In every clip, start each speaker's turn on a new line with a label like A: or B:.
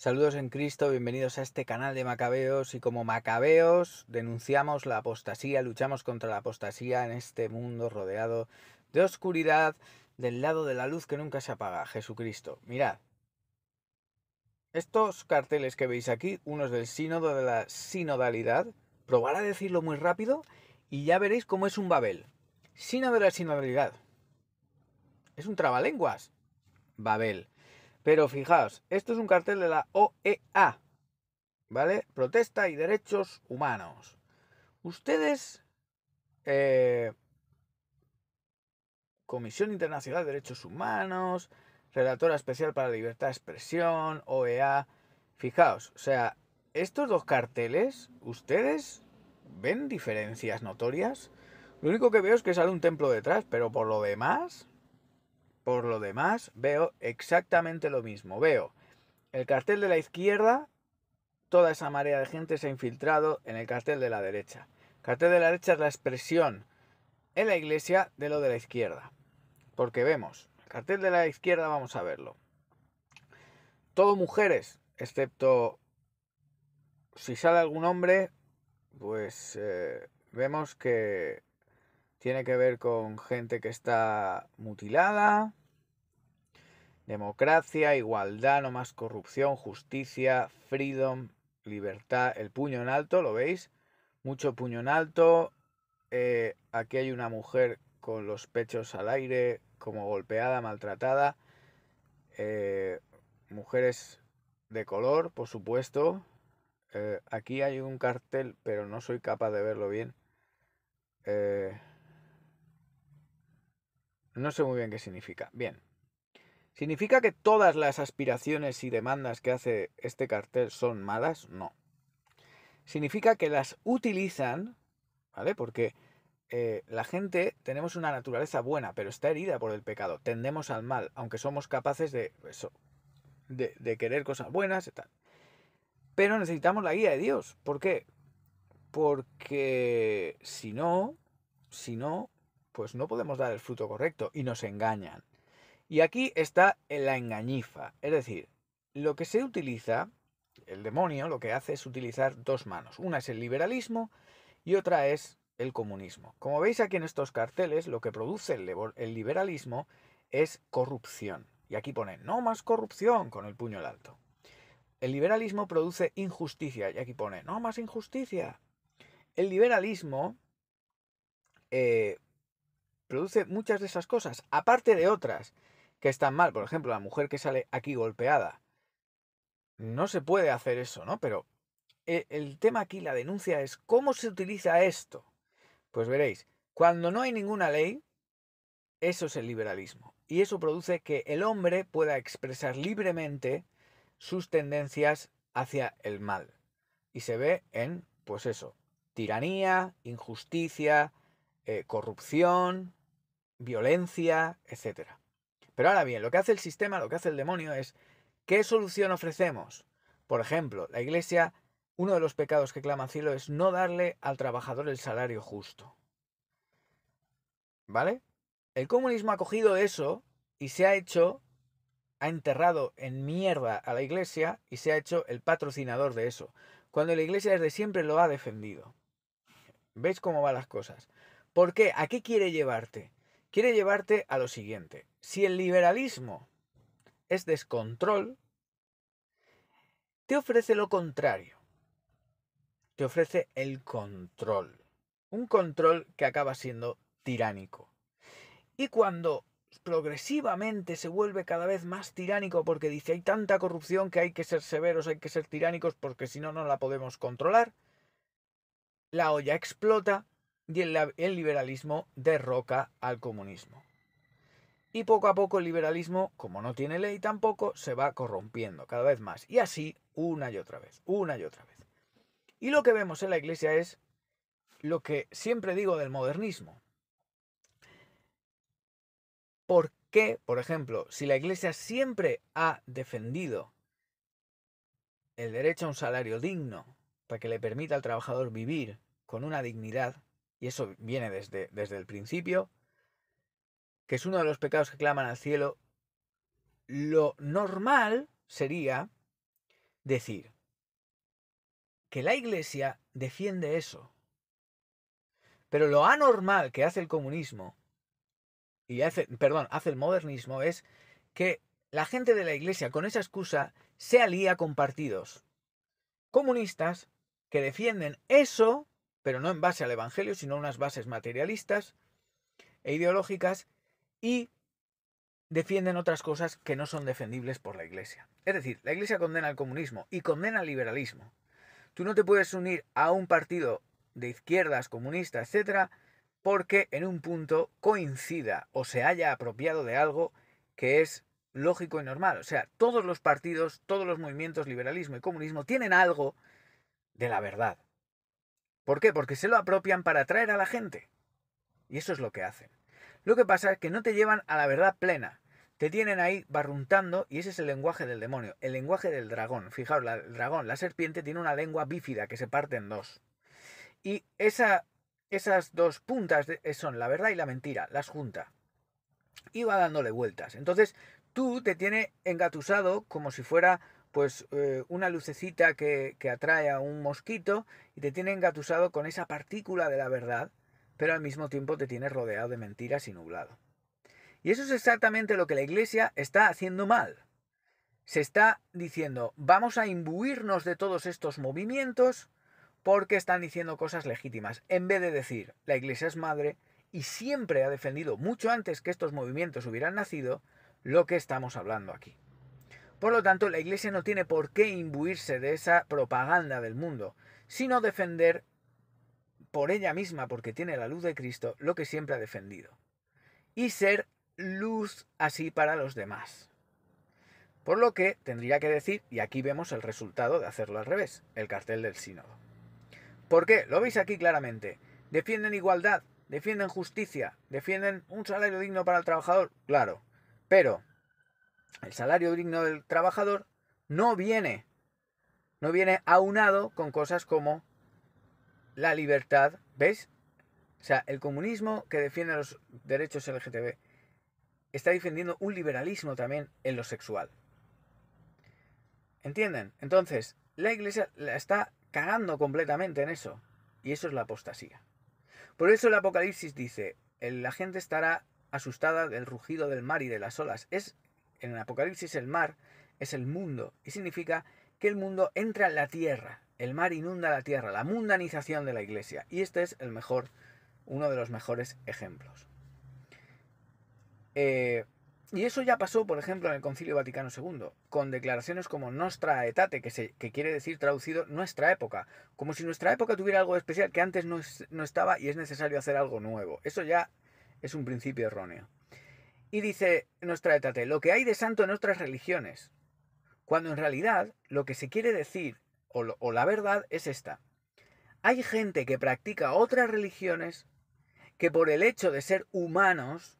A: Saludos en Cristo, bienvenidos a este canal de Macabeos y como Macabeos denunciamos la apostasía, luchamos contra la apostasía en este mundo rodeado de oscuridad, del lado de la luz que nunca se apaga, Jesucristo. Mirad, estos carteles que veis aquí, uno es del sínodo de la sinodalidad, probar a decirlo muy rápido y ya veréis cómo es un Babel. Sínodo de la sinodalidad. Es un trabalenguas. Babel. Pero fijaos, esto es un cartel de la OEA, ¿vale? Protesta y derechos humanos. Ustedes, eh, Comisión Internacional de Derechos Humanos, Relatora Especial para la Libertad de Expresión, OEA, fijaos, o sea, estos dos carteles, ¿ustedes ven diferencias notorias? Lo único que veo es que sale un templo detrás, pero por lo demás, por lo demás, veo exactamente lo mismo. Veo el cartel de la izquierda, toda esa marea de gente se ha infiltrado en el cartel de la derecha. cartel de la derecha es la expresión en la iglesia de lo de la izquierda. Porque vemos, el cartel de la izquierda vamos a verlo. Todo mujeres, excepto si sale algún hombre, pues eh, vemos que tiene que ver con gente que está mutilada, Democracia, igualdad, no más corrupción, justicia, freedom, libertad, el puño en alto, ¿lo veis? Mucho puño en alto. Eh, aquí hay una mujer con los pechos al aire, como golpeada, maltratada. Eh, mujeres de color, por supuesto. Eh, aquí hay un cartel, pero no soy capaz de verlo bien. no sé muy bien qué significa. Bien, ¿Significa que todas las aspiraciones y demandas que hace este cartel son malas? No. Significa que las utilizan, ¿vale? Porque eh, la gente tenemos una naturaleza buena, pero está herida por el pecado. Tendemos al mal, aunque somos capaces de eso, de, querer cosas buenas y tal. Pero necesitamos la guía de Dios. ¿Por qué? Porque si no, si no, pues no podemos dar el fruto correcto y nos engañan. Y aquí está la engañifa, es decir, lo que se utiliza, el demonio lo que hace es utilizar dos manos. Una es el liberalismo y otra es el comunismo. Como veis aquí en estos carteles, lo que produce el liberalismo es corrupción. Y aquí pone, no más corrupción con el puño al alto. El liberalismo produce injusticia. Y aquí pone, no más injusticia. El liberalismo eh, produce muchas de esas cosas, aparte de otras que están mal. Por ejemplo, la mujer que sale aquí golpeada. No se puede hacer eso, ¿no? Pero e, el tema aquí, la denuncia es cómo se utiliza esto. Pues veréis, cuando no hay ninguna ley, eso es el liberalismo. Y eso produce que el hombre pueda expresar libremente sus tendencias hacia el mal. Y se ve en, pues eso, tiranía, injusticia, eh, corrupción, violencia, etcétera. Pero ahora bien, lo que hace el sistema, lo que hace el demonio es, ¿qué solución ofrecemos? Por ejemplo, la iglesia, uno de los pecados que clama cielo es no darle al trabajador el salario justo. ¿Vale? El comunismo ha cogido eso y se ha hecho, ha enterrado en mierda a la iglesia y se ha hecho el patrocinador de eso, cuando la iglesia desde siempre lo ha defendido. ¿Veis cómo van las cosas? ¿Por qué? ¿A qué quiere llevarte? Quiere llevarte a lo siguiente. Si el liberalismo es descontrol, te ofrece lo contrario. Te ofrece el control. Un control que acaba siendo tiránico. Y cuando progresivamente se vuelve cada vez más tiránico porque dice hay tanta corrupción que hay que ser severos, hay que ser tiránicos porque si no, no la podemos controlar, la olla explota y el, liberalismo derroca al comunismo. Y poco a poco el liberalismo, como no tiene ley tampoco, se va corrompiendo cada vez más. Y así una y otra vez, una y otra vez. Y lo que vemos en la Iglesia es lo que siempre digo del modernismo. ¿Por qué, por ejemplo, si la Iglesia siempre ha defendido el derecho a un salario digno, para que le permita al trabajador vivir con una dignidad, y eso viene desde, desde el principio, que es uno de los pecados que claman al cielo, lo normal sería decir que la Iglesia defiende eso. Pero lo anormal que hace el comunismo, y hace, perdón, hace el modernismo, es que la gente de la Iglesia con esa excusa se alía con partidos comunistas que defienden eso, pero no en base al Evangelio, sino unas bases materialistas e ideológicas y defienden otras cosas que no son defendibles por la Iglesia. Es decir, la Iglesia condena el comunismo y condena el liberalismo. Tú no te puedes unir a un partido de izquierdas, comunista, etcétera, porque en un punto coincida o se haya apropiado de algo que es lógico y normal. O sea, todos los partidos, todos los movimientos, liberalismo y comunismo, tienen algo de la verdad. ¿Por qué? Porque se lo apropian para atraer a la gente. Y eso es lo que hacen. Lo que pasa es que no te llevan a la verdad plena. Te tienen ahí barruntando y ese es el lenguaje del demonio, el lenguaje del dragón. Fijaos, el dragón, la serpiente, tiene una lengua bífida que se parte en dos. Y esa, esas dos puntas eh, son la verdad y la mentira, las junta. Y va dándole vueltas. Entonces, tú te tiene engatusado como si fuera pues eh, una lucecita que, que atrae a un mosquito y te tiene engatusado con esa partícula de la verdad pero al mismo tiempo te tienes rodeado de mentiras y nublado. Y eso es exactamente lo que la iglesia está haciendo mal. Se está diciendo, vamos a imbuirnos de todos estos movimientos porque están diciendo cosas legítimas, en vez de decir, la iglesia es madre y siempre ha defendido, mucho antes que estos movimientos hubieran nacido, lo que estamos hablando aquí. Por lo tanto, la iglesia no tiene por qué imbuirse de esa propaganda del mundo, sino defender por ella misma, porque tiene la luz de Cristo, lo que siempre ha defendido. Y ser luz así para los demás. Por lo que tendría que decir, y aquí vemos el resultado de hacerlo al revés, el cartel del sínodo. ¿Por qué? Lo veis aquí claramente. Defienden igualdad, defienden justicia, defienden un salario digno para el trabajador, claro. Pero el salario digno del trabajador no viene, no viene aunado con cosas como la libertad, ¿veis? O sea, el comunismo que defiende los derechos LGTB está defendiendo un liberalismo también en lo sexual. ¿Entienden? Entonces, la iglesia la está cagando completamente en eso. Y eso es la apostasía. Por eso el Apocalipsis dice, la gente estará asustada del rugido del mar y de las olas. Es, en el Apocalipsis el mar es el mundo y significa que el mundo entra en la tierra. El mar inunda la tierra, la mundanización de la iglesia. Y este es el mejor, uno de los mejores ejemplos. Eh, y eso ya pasó, por ejemplo, en el Concilio Vaticano II, con declaraciones como Nostra etate, que, quiere decir traducido nuestra época, como si nuestra época tuviera algo especial que antes no, estaba y es necesario hacer algo nuevo. Eso ya es un principio erróneo. Y dice Nostra etate, lo que hay de santo en otras religiones, cuando en realidad lo que se quiere decir o, la verdad es esta. Hay gente que practica otras religiones que por el hecho de ser humanos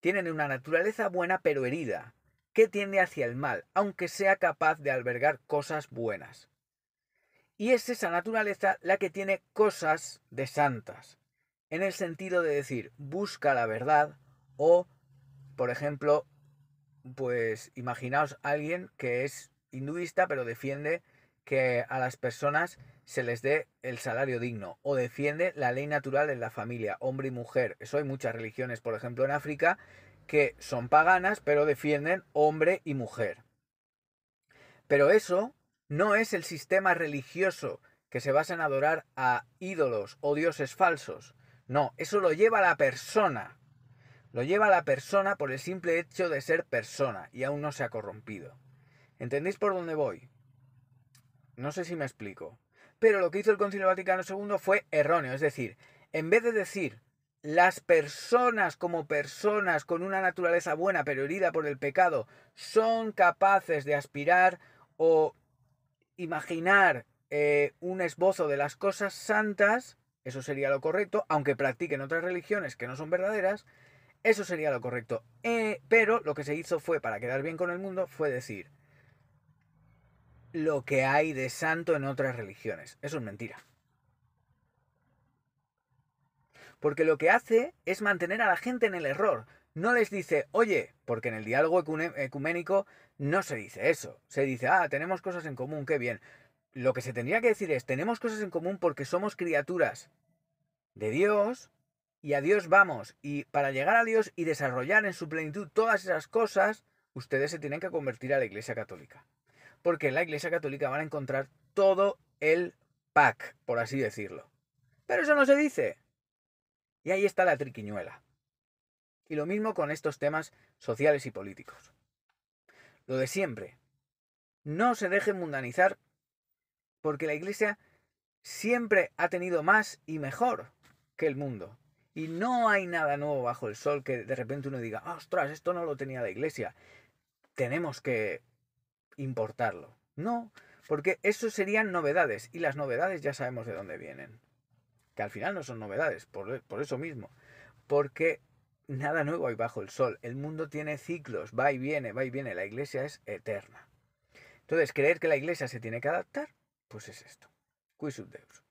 A: tienen una naturaleza buena pero herida, que tiende hacia el mal, aunque sea capaz de albergar cosas buenas. Y es esa naturaleza la que tiene cosas de santas, en el sentido de decir, busca la verdad o, por ejemplo, pues imaginaos a alguien que es hinduista pero defiende que a las personas se les dé el salario digno o defiende la ley natural en la familia, hombre y mujer. Eso hay muchas religiones, por ejemplo en África, que son paganas pero defienden hombre y mujer. Pero eso no es el sistema religioso que se basa en adorar a ídolos o dioses falsos. No, eso lo lleva la persona. Lo lleva la persona por el simple hecho de ser persona y aún no se ha corrompido. ¿Entendéis por dónde voy? No sé si me explico. Pero lo que hizo el Concilio Vaticano II fue erróneo. Es decir, en vez de decir las personas como personas con una naturaleza buena pero herida por el pecado son capaces de aspirar o imaginar eh, un esbozo de las cosas santas, eso sería lo correcto, aunque practiquen otras religiones que no son verdaderas, eso sería lo correcto. Eh, pero lo que se hizo fue, para quedar bien con el mundo, fue decir, lo que hay de santo en otras religiones. Eso es mentira. Porque lo que hace es mantener a la gente en el error. No les dice, oye, porque en el diálogo ecuménico no se dice eso. Se dice, ah, tenemos cosas en común, qué bien. Lo que se tendría que decir es, tenemos cosas en común porque somos criaturas de Dios y a Dios vamos. Y para llegar a Dios y desarrollar en su plenitud todas esas cosas, ustedes se tienen que convertir a la Iglesia Católica porque en la Iglesia Católica van a encontrar todo el pack, por así decirlo. Pero eso no se dice. Y ahí está la triquiñuela. Y lo mismo con estos temas sociales y políticos. Lo de siempre. No se deje mundanizar porque la Iglesia siempre ha tenido más y mejor que el mundo. Y no hay nada nuevo bajo el sol que de repente uno diga, ostras, esto no lo tenía la Iglesia. Tenemos que importarlo. No, porque eso serían novedades y las novedades ya sabemos de dónde vienen. Que al final no son novedades, e, por, eso mismo. Porque nada nuevo hay bajo el sol. El mundo tiene ciclos, va y viene, va y viene. La iglesia es eterna. Entonces, creer que la iglesia se tiene que adaptar, pues es esto. Quis deus.